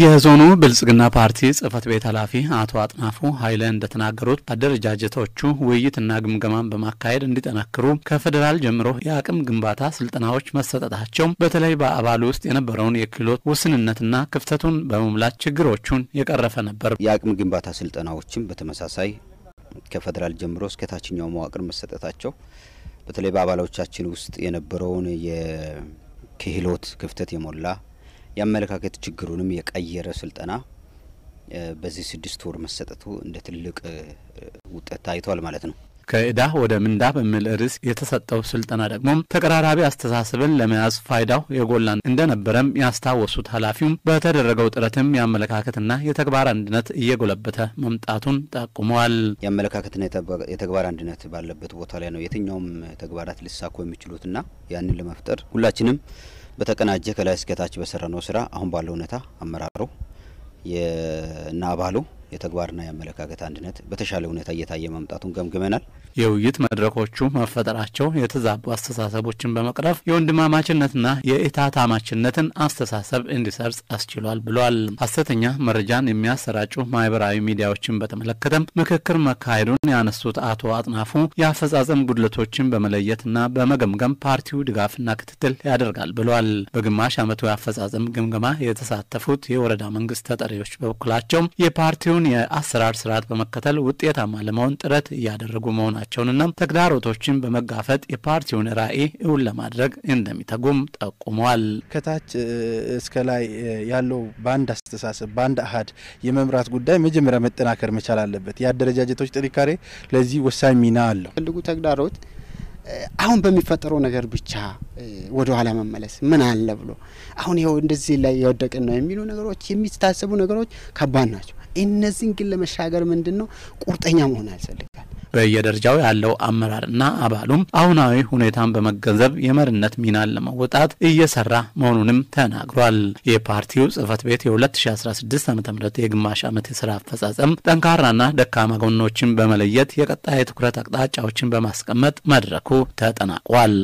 የዞኑ ብልጽግና ፓርቲ ጽህፈት ቤት ኃላፊ አቶ አጥናፉ ኃይለ እንደተናገሩት አደረጃጀቶቹ ውይይትና ግምገማን በማካሄድ እንዲጠናክሩ ከፌዴራል ጀምሮ የአቅም ግንባታ ስልጠናዎች መሰጠታቸው በተለይ በአባሉ ውስጥ የነበረውን የክህሎት ውስንነትና ክፍተቱን በመሙላት ችግሮቹን የቀረፈ ነበር። የአቅም ግንባታ ስልጠናዎችም በተመሳሳይ ከፌዴራል ጀምሮ እስከ ታችኛው መዋቅር መሰጠታቸው በተለይ በአባሎቻችን ውስጥ የነበረውን የክህሎት ክፍተት የሞላ የአመለካከት ችግሩንም የቀየረ ስልጠና በዚህ ስድስት ወር መሰጠቱ እንደ ትልቅ ውጤት ታይቷል ማለት ነው። ከእዳ ወደ ምንዳ በሚል ርዕስ የተሰጠው ስልጠና ደግሞ ተቀራራቢ አስተሳሰብን ለመያዝ ፋይዳው የጎላን እንደነበረም ያስታወሱት ኃላፊውም በተደረገው ጥረትም የአመለካከትና የተግባር አንድነት እየጎለበተ መምጣቱን ጠቁመዋል። የአመለካከትና የተግባር አንድነት ባለበት ቦታ ላይ ነው የትኛውም ተግባራት ሊሳኩ የሚችሉትና ያንን ለመፍጠር ሁላችንም በተቀናጀ ከላይ እስከታች በሰራነው ስራ አሁን ባለው ሁኔታ አመራሩ እና አባሉ የተግባርና የአመለካከት አንድነት በተሻለ ሁኔታ እየታየ መምጣቱን ገምግመናል። የውይይት መድረኮቹ መፈጠራቸው የተዛቡ አስተሳሰቦችን በመቅረፍ የወንድማማችነትና የኢታታማችነትን አስተሳሰብ እንዲሰርጽ አስችሏል ብሏል። ሐሰተኛ መረጃን የሚያሰራጩ ማህበራዊ ሚዲያዎችን በተመለከተም ምክክር መካሄዱን ያነሱት አቶ አጥናፉ የአፈጻጸም ጉድለቶችን በመለየትና በመገምገም ፓርቲው ድጋፍና ክትትል ያደርጋል ብሏል። በግማሽ ዓመቱ የአፈጻጸም ግምገማ የተሳተፉት የወረዳ መንግስት ተጠሪዎች በበኩላቸው የፓርቲው ዘመናዊውን የአሰራር ስርዓት በመከተል ውጤታማ ለመሆን ጥረት እያደረጉ መሆናቸውንና ተግዳሮቶችን በመጋፈጥ የፓርቲውን ራዕይ እውን ለማድረግ እንደሚተጉም ጠቁመዋል። ከታች እስከ ላይ ያለው በአንድ አስተሳሰብ በአንድ አሀድ የመምራት ጉዳይ መጀመሪያ መጠናከር መቻል አለበት። የአደረጃጀቶች ጥንካሬ ለዚህ ወሳኝ ሚና አለው። ፈልጉ ተግዳሮት አሁን በሚፈጠረው ነገር ብቻ ወደ ኋላ መመለስ ምን አለ ብሎ አሁን ይኸው እንደዚህ ላይ የወደቅን ነው የሚሉ ነገሮች የሚታሰቡ ነገሮች ከባድ ናቸው። እነዚህን ግን ለመሻገር ምንድን ነው ቁርጠኛ መሆን ያስፈልጋል። በየደረጃው ያለው አመራርና አባሉም አሁናዊ ሁኔታን በመገንዘብ የመሪነት ሚናን ለመወጣት እየሰራ መሆኑንም ተናግሯል። የፓርቲው ጽህፈት ቤት የ2016 ዓ ም የግማሽ ዓመት የስራ አፈጻጸም ጠንካራና ደካማ ጎኖችን በመለየት የቀጣይ የትኩረት አቅጣጫዎችን በማስቀመጥ መድረኩ ተጠናቋል።